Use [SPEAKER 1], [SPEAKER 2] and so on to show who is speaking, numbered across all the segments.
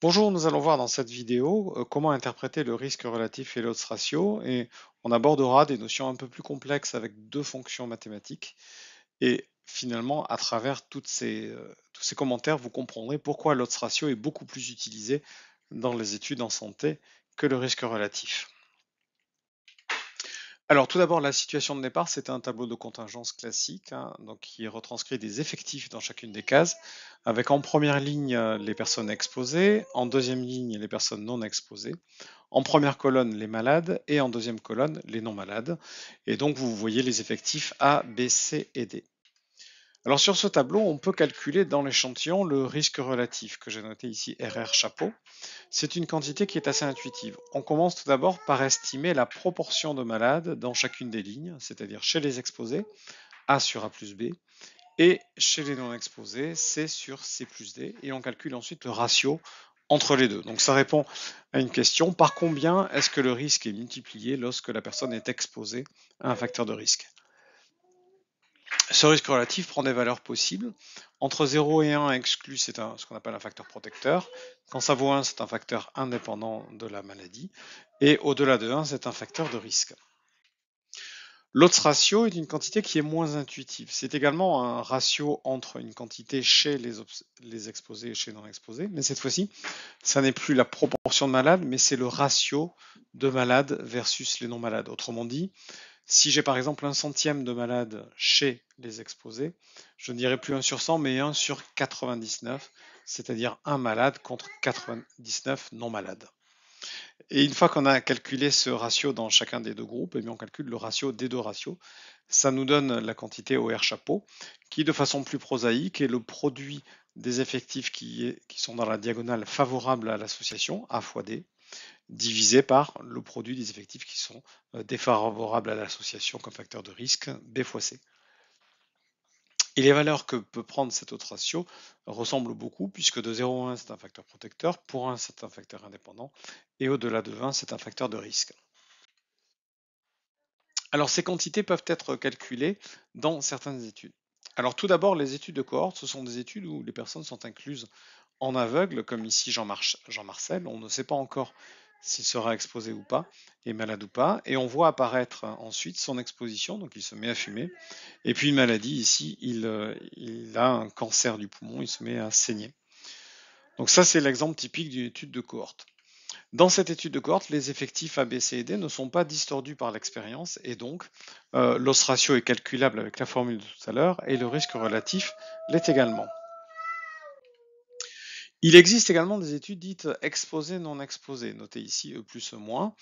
[SPEAKER 1] Bonjour, nous allons voir dans cette vidéo euh, comment interpréter le risque relatif et l'odds ratio et on abordera des notions un peu plus complexes avec deux fonctions mathématiques et finalement à travers toutes euh, tous ces commentaires vous comprendrez pourquoi l'odds ratio est beaucoup plus utilisé dans les études en santé que le risque relatif. Alors tout d'abord, la situation de départ, c'était un tableau de contingence classique, hein, donc qui retranscrit des effectifs dans chacune des cases, avec en première ligne euh, les personnes exposées, en deuxième ligne les personnes non exposées, en première colonne les malades et en deuxième colonne les non malades. Et donc vous voyez les effectifs A, B, C et D. Alors sur ce tableau, on peut calculer dans l'échantillon le risque relatif que j'ai noté ici RR chapeau. C'est une quantité qui est assez intuitive. On commence tout d'abord par estimer la proportion de malades dans chacune des lignes, c'est-à-dire chez les exposés, A sur A plus B, et chez les non exposés, C sur C plus D, et on calcule ensuite le ratio entre les deux. Donc ça répond à une question, par combien est-ce que le risque est multiplié lorsque la personne est exposée à un facteur de risque ce risque relatif prend des valeurs possibles. Entre 0 et 1 exclu, c'est ce qu'on appelle un facteur protecteur. Quand ça vaut 1, c'est un facteur indépendant de la maladie. Et au-delà de 1, c'est un facteur de risque. L'autre ratio est une quantité qui est moins intuitive. C'est également un ratio entre une quantité chez les, les exposés et chez les non-exposés, mais cette fois-ci, ça n'est plus la proportion de malades, mais c'est le ratio de malades versus les non-malades. Autrement dit, si j'ai par exemple un centième de malade chez les exposés, je ne dirais plus 1 sur 100, mais 1 sur 99, c'est-à-dire un malade contre 99 non malades. Et une fois qu'on a calculé ce ratio dans chacun des deux groupes, et eh bien on calcule le ratio des deux ratios. Ça nous donne la quantité OR chapeau, qui de façon plus prosaïque est le produit des effectifs qui, qui sont dans la diagonale favorable à l'association, A fois D, divisé par le produit des effectifs qui sont euh, défavorables à l'association comme facteur de risque, B fois C. Et les valeurs que peut prendre cet autre ratio ressemblent beaucoup, puisque de 0 à 1, c'est un facteur protecteur, pour 1, c'est un facteur indépendant, et au-delà de 20, c'est un facteur de risque. Alors, ces quantités peuvent être calculées dans certaines études. Alors, tout d'abord, les études de cohorte, ce sont des études où les personnes sont incluses en aveugle, comme ici Jean-Marcel, Jean on ne sait pas encore s'il sera exposé ou pas, et malade ou pas, et on voit apparaître ensuite son exposition, donc il se met à fumer, et puis une maladie, ici, il, a un cancer du poumon, il se met à saigner. Donc ça, c'est l'exemple typique d'une étude de cohorte. Dans cette étude de cohorte, les effectifs A, B, C et D ne sont pas distordus par l'expérience, et donc euh, l'os ratio est calculable avec la formule de tout à l'heure, et le risque relatif l'est également. Il existe également des études dites exposées, non exposées, notées ici E plus E moins.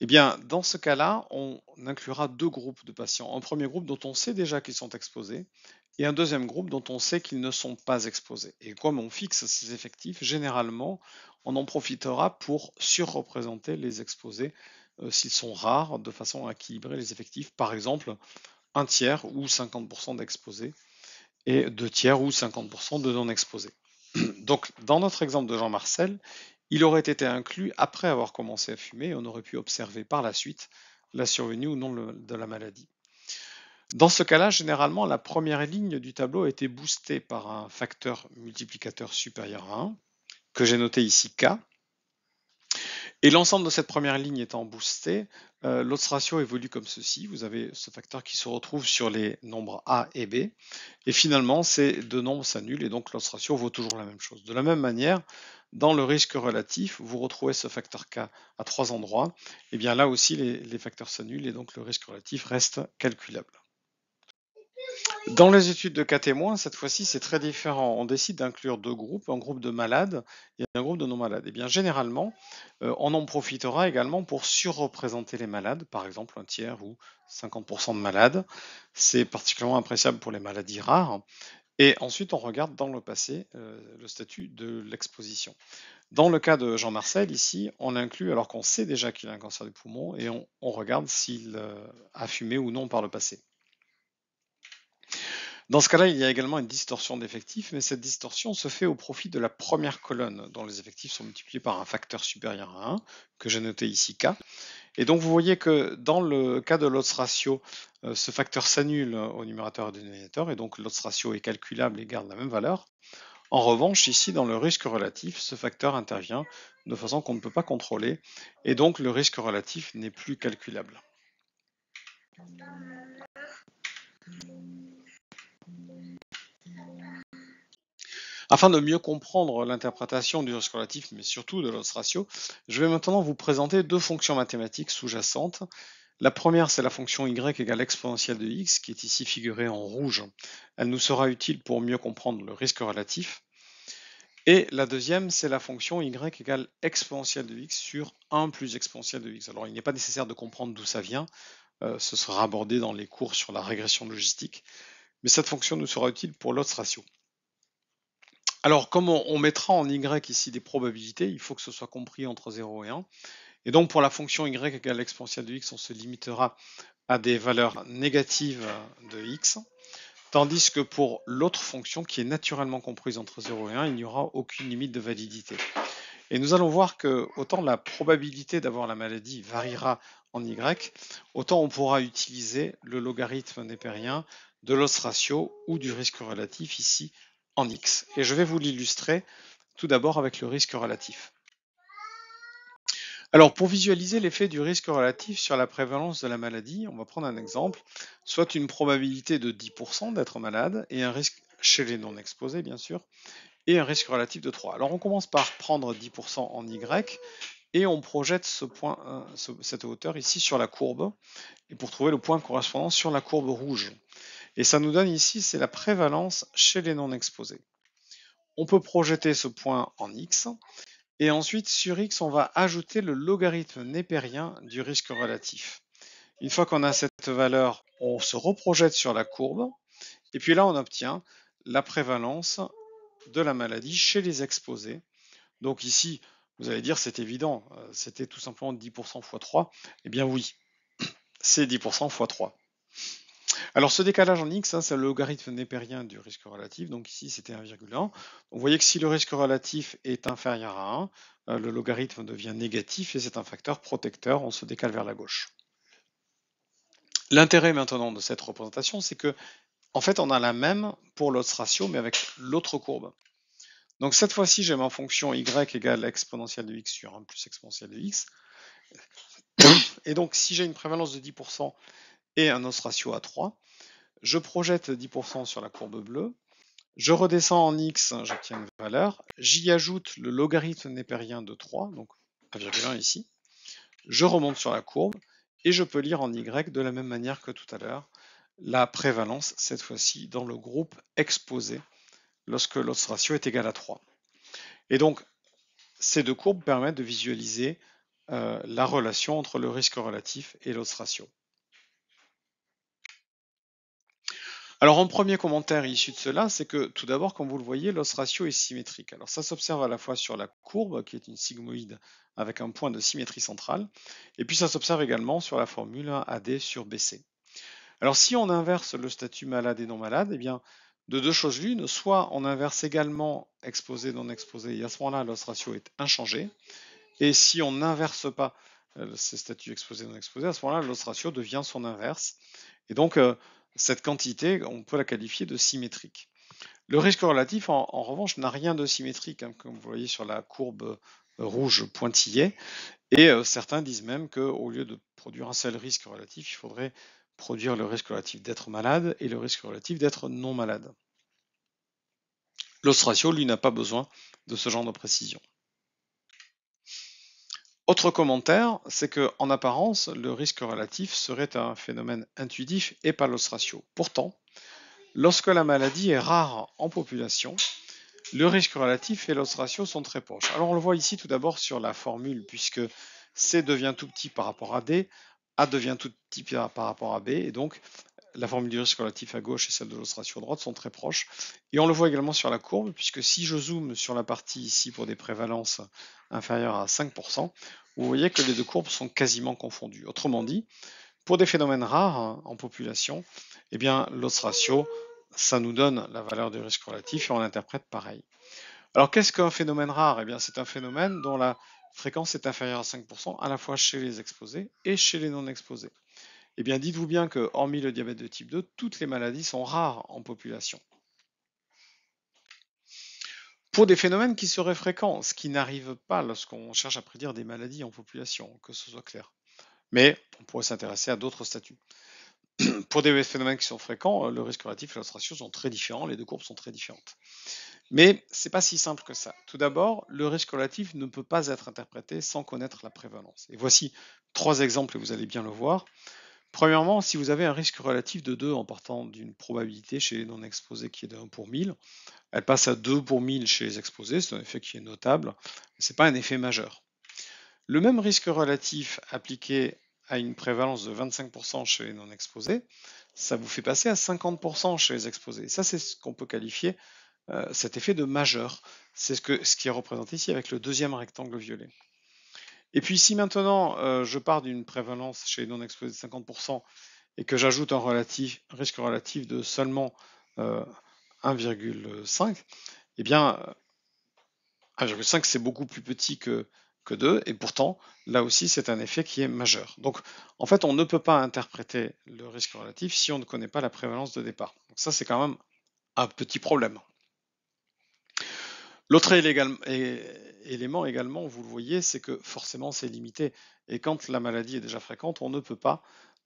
[SPEAKER 1] Eh bien, dans ce cas-là, on inclura deux groupes de patients. Un premier groupe dont on sait déjà qu'ils sont exposés et un deuxième groupe dont on sait qu'ils ne sont pas exposés. Et comme on fixe ces effectifs, généralement, on en profitera pour surreprésenter les exposés euh, s'ils sont rares, de façon à équilibrer les effectifs. Par exemple, un tiers ou 50% d'exposés et deux tiers ou 50% de non-exposés donc, dans notre exemple de Jean Marcel, il aurait été inclus après avoir commencé à fumer et on aurait pu observer par la suite la survenue ou non de la maladie. Dans ce cas-là, généralement, la première ligne du tableau a été boostée par un facteur multiplicateur supérieur à 1, que j'ai noté ici K, et l'ensemble de cette première ligne étant boosté, euh, l'autre ratio évolue comme ceci. Vous avez ce facteur qui se retrouve sur les nombres A et B. Et finalement, ces deux nombres s'annulent et donc l'autre ratio vaut toujours la même chose. De la même manière, dans le risque relatif, vous retrouvez ce facteur K à trois endroits. Et eh bien là aussi, les facteurs s'annulent et donc le risque relatif reste calculable. Dans les études de cas témoins, cette fois-ci, c'est très différent. On décide d'inclure deux groupes, un groupe de malades et un groupe de non-malades. Et eh bien généralement, euh, on en profitera également pour surreprésenter les malades, par exemple un tiers ou 50% de malades. C'est particulièrement appréciable pour les maladies rares. Et ensuite, on regarde dans le passé euh, le statut de l'exposition. Dans le cas de Jean Marcel, ici, on inclut alors qu'on sait déjà qu'il a un cancer du poumon et on, regarde s'il euh, a fumé ou non par le passé. Dans ce cas-là, il y a également une distorsion d'effectifs, mais cette distorsion se fait au profit de la première colonne, dont les effectifs sont multipliés par un facteur supérieur à 1, que j'ai noté ici K. Et donc vous voyez que dans le cas de l'autre ratio, euh, ce facteur s'annule au numérateur et au dénominateur, et donc l'autre ratio est calculable et garde la même valeur. En revanche, ici, dans le risque relatif, ce facteur intervient de façon qu'on ne peut pas contrôler, et donc le risque relatif n'est plus calculable. Afin de mieux comprendre l'interprétation du risque relatif, mais surtout de l'autre ratio, je vais maintenant vous présenter deux fonctions mathématiques sous-jacentes. La première, c'est la fonction y égale exponentielle de x, qui est ici figurée en rouge. Elle nous sera utile pour mieux comprendre le risque relatif. Et la deuxième, c'est la fonction y égale exponentielle de x sur 1 plus exponentielle de x. Alors, il n'est pas nécessaire de comprendre d'où ça vient. Euh, ce sera abordé dans les cours sur la régression logistique. Mais cette fonction nous sera utile pour l'autre ratio. Alors, comme on, mettra en y ici des probabilités, il faut que ce soit compris entre 0 et 1. Et donc, pour la fonction y égale l'exponentielle de x, on se limitera à des valeurs négatives de x, tandis que pour l'autre fonction qui est naturellement comprise entre 0 et 1, il n'y aura aucune limite de validité. Et nous allons voir que autant la probabilité d'avoir la maladie variera en y, autant on pourra utiliser le logarithme népérien de l'os ratio ou du risque relatif ici en X. Et je vais vous l'illustrer tout d'abord avec le risque relatif. Alors, pour visualiser l'effet du risque relatif sur la prévalence de la maladie, on va prendre un exemple, soit une probabilité de 10% d'être malade, et un risque chez les non-exposés, bien sûr, et un risque relatif de 3. Alors, on commence par prendre 10% en Y, et on projette euh, cette hauteur ici sur la courbe, et pour trouver le point correspondant sur la courbe rouge. Et ça nous donne ici, c'est la prévalence chez les non-exposés. On peut projeter ce point en X, et ensuite sur X, on va ajouter le logarithme népérien du risque relatif. Une fois qu'on a cette valeur, on se reprojette sur la courbe, et puis là, on obtient la prévalence de la maladie chez les exposés. Donc ici, vous allez dire, c'est évident, euh, c'était tout simplement 10% x 3. Eh bien oui, c'est 10% x 3. Alors ce décalage en x, c'est hein, le logarithme népérien du risque relatif, donc ici c'était 1,1. Vous voyez que si le risque relatif est inférieur à 1, euh, le logarithme devient négatif et c'est un facteur protecteur, on se décale vers la gauche. L'intérêt maintenant de cette représentation, c'est que en fait on a la même pour l'autre ratio, mais avec l'autre courbe. Donc cette fois-ci, j'ai ma fonction y égale exponentielle de x sur 1 plus exponentielle de x. Et donc si j'ai une prévalence de 10% et un os ratio à 3. Je projette 10% sur la courbe bleue. Je redescends en x, j'obtiens une valeur. J'y ajoute le logarithme népérien de 3, donc 1,1 ici. Je remonte sur la courbe et je peux lire en y de la même manière que tout à l'heure la prévalence, cette fois-ci dans le groupe exposé, lorsque l'os ratio est égal à 3. Et donc, ces deux courbes permettent de visualiser euh, la relation entre le risque relatif et l'os ratio. Alors, en premier commentaire issu de cela, c'est que tout d'abord, comme vous le voyez, l'os ratio est symétrique. Alors, ça s'observe à la fois sur la courbe, qui est une sigmoïde avec un point de symétrie centrale, et puis ça s'observe également sur la formule AD sur BC. Alors, si on inverse le statut malade et non malade, eh bien, de deux choses l'une, soit on inverse également exposé, non exposé, et à ce moment-là, l'os ratio est inchangé, et si on n'inverse pas euh, ces statuts exposés, non exposé, à ce moment-là, l'os ratio devient son inverse. Et donc, euh, cette quantité, on peut la qualifier de symétrique. Le risque relatif, en, revanche, n'a rien de symétrique, hein, comme vous voyez sur la courbe euh, rouge pointillée. Et euh, certains disent même qu'au lieu de produire un seul risque relatif, il faudrait produire le risque relatif d'être malade et le risque relatif d'être non malade. L'ostratio, lui, n'a pas besoin de ce genre de précision. Autre commentaire, c'est que en apparence, le risque relatif serait un phénomène intuitif et pas l'os ratio. Pourtant, lorsque la maladie est rare en population, le risque relatif et l'os ratio sont très proches. Alors on le voit ici tout d'abord sur la formule, puisque C devient tout petit par rapport à D, A devient tout petit par rapport à B, et donc la formule du risque relatif à gauche et celle de à droite sont très proches. Et on le voit également sur la courbe, puisque si je zoome sur la partie ici pour des prévalences inférieures à 5%, vous voyez que les deux courbes sont quasiment confondues. Autrement dit, pour des phénomènes rares en population, eh bien, l'os ratio, ça nous donne la valeur du risque relatif et on l'interprète pareil. Alors, qu'est-ce qu'un phénomène rare Eh bien, c'est un phénomène dont la fréquence est inférieure à 5% à la fois chez les exposés et chez les non-exposés. Eh bien, dites-vous bien que, hormis le diabète de type 2, toutes les maladies sont rares en population. Pour des phénomènes qui seraient fréquents, ce qui n'arrive pas lorsqu'on cherche à prédire des maladies en population, que ce soit clair. Mais on pourrait s'intéresser à d'autres statuts. Pour des phénomènes qui sont fréquents, euh, le risque relatif et l'os ratio sont très différents, les deux courbes sont très différentes. Mais ce n'est pas si simple que ça. Tout d'abord, le risque relatif ne peut pas être interprété sans connaître la prévalence. Et voici trois exemples, et vous allez bien le voir. Premièrement, si vous avez un risque relatif de 2 en partant d'une probabilité chez les non-exposés qui est de 1 pour 1000, elle passe à 2 pour 1000 chez les exposés, c'est un effet qui est notable, mais ce n'est pas un effet majeur. Le même risque relatif appliqué à une prévalence de 25% chez les non-exposés, ça vous fait passer à 50% chez les exposés. Ça, c'est ce qu'on peut qualifier euh, cet effet de majeur. C'est ce, ce, qui est représenté ici avec le deuxième rectangle violet. Et puis si maintenant euh, je pars d'une prévalence chez les non-exposés de 50% et que j'ajoute un risque relatif de seulement 1,5, euh, eh bien 1,5 euh, c'est beaucoup plus petit que, que 2 et pourtant là aussi c'est un effet qui est majeur. Donc en fait on ne peut pas interpréter le risque relatif si on ne connaît pas la prévalence de départ. Donc ça c'est quand même un petit problème. L'autre élément également, vous le voyez, c'est que forcément c'est limité. Et quand la maladie est déjà fréquente, on ne peut pas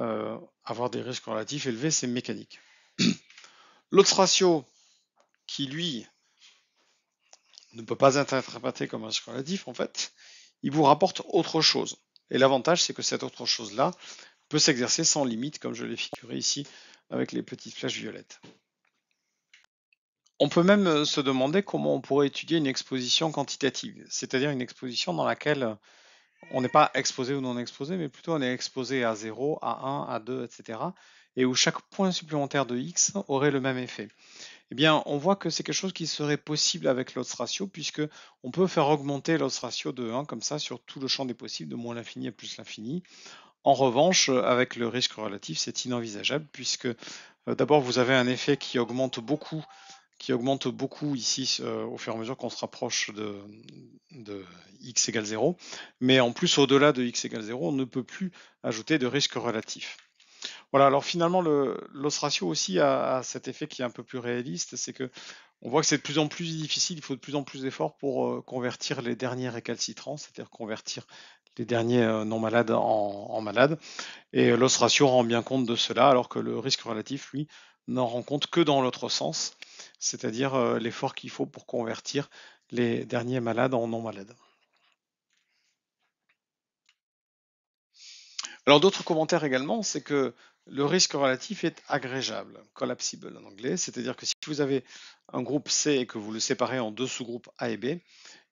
[SPEAKER 1] euh, avoir des risques relatifs élevés, c'est mécanique. L'autre ratio qui, lui, ne peut pas être interprété comme un risque relatif, en fait, il vous rapporte autre chose. Et l'avantage, c'est que cette autre chose-là peut s'exercer sans limite, comme je l'ai figuré ici avec les petites flèches violettes. On peut même euh, se demander comment on pourrait étudier une exposition quantitative, c'est-à-dire une exposition dans laquelle euh, on n'est pas exposé ou non exposé, mais plutôt on est exposé à 0, à 1, à 2, etc. et où chaque point supplémentaire de x aurait le même effet. Eh bien, on voit que c'est quelque chose qui serait possible avec l'odds ratio, puisque on peut faire augmenter l'odds ratio de 1 comme ça sur tout le champ des possibles, de moins l'infini à plus l'infini. En revanche, euh, avec le risque relatif, c'est inenvisageable, puisque d'abord vous avez un effet qui augmente beaucoup qui augmente beaucoup ici euh, au fur et à mesure qu'on se rapproche de, x égale 0. Mais en plus, au-delà de x égale 0, on ne peut plus ajouter de risque relatif. Voilà, alors finalement, l'os ratio aussi a, cet effet qui est un peu plus réaliste, c'est que on voit que c'est de plus en plus difficile, il faut de plus en plus d'efforts pour euh, convertir les derniers récalcitrants, c'est-à-dire convertir les derniers euh, non malades en, malades. Et los ratio rend bien compte de cela, alors que le risque relatif, lui, n'en rend compte que dans l'autre sens c'est-à-dire euh, l'effort qu'il faut pour convertir les derniers malades en non-malades. Alors d'autres commentaires également, c'est que le risque relatif est agrégeable, collapsible en anglais, c'est-à-dire que si vous avez un groupe C et que vous le séparez en deux sous-groupes A et B,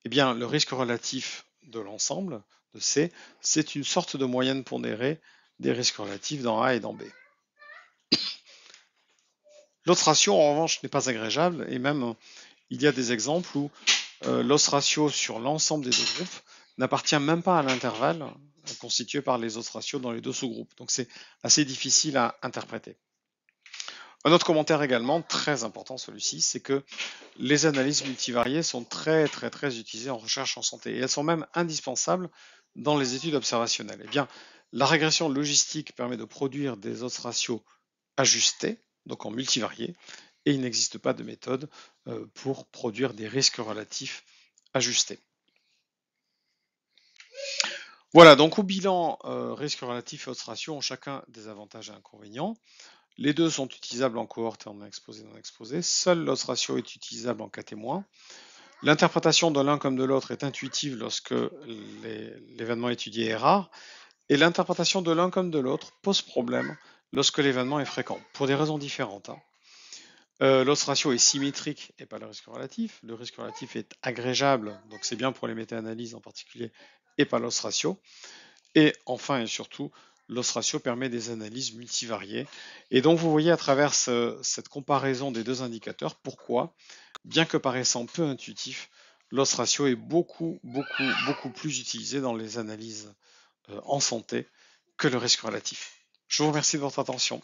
[SPEAKER 1] eh bien le risque relatif de l'ensemble de C, c'est une sorte de moyenne pondérée des risques relatifs dans A et dans B. L'os ratio, en revanche, n'est pas agrégeable, et même il y a des exemples où euh, l'os ratio sur l'ensemble des deux groupes n'appartient même pas à l'intervalle constitué par les os ratios dans les deux sous-groupes. Donc c'est assez difficile à interpréter. Un autre commentaire également, très important celui-ci, c'est que les analyses multivariées sont très très très utilisées en recherche en santé et elles sont même indispensables dans les études observationnelles. Eh bien, la régression logistique permet de produire des os ratios ajustés, donc en multivarié, et il n'existe pas de méthode euh, pour produire des risques relatifs ajustés. Voilà, donc au bilan euh, risque relatif et odds ratio ont chacun des avantages et inconvénients. Les deux sont utilisables en cohorte et en exposé non exposé. Seul l'odds ratio est utilisable en cas témoin. L'interprétation de l'un comme de l'autre est intuitive lorsque l'événement étudié est rare. Et l'interprétation de l'un comme de l'autre pose problème lorsque l'événement est fréquent, pour des raisons différentes. Hein. Euh, l'os ratio est symétrique et pas le risque relatif. Le risque relatif est agrégeable, donc c'est bien pour les méta-analyses en particulier, et pas l'os ratio. Et enfin et surtout, l'os ratio permet des analyses multivariées. Et donc vous voyez à travers cette comparaison des deux indicateurs pourquoi, bien que paraissant peu intuitif, l'os ratio est beaucoup, beaucoup, beaucoup plus utilisé dans les analyses euh, en santé que le risque relatif. Je vous remercie de votre attention.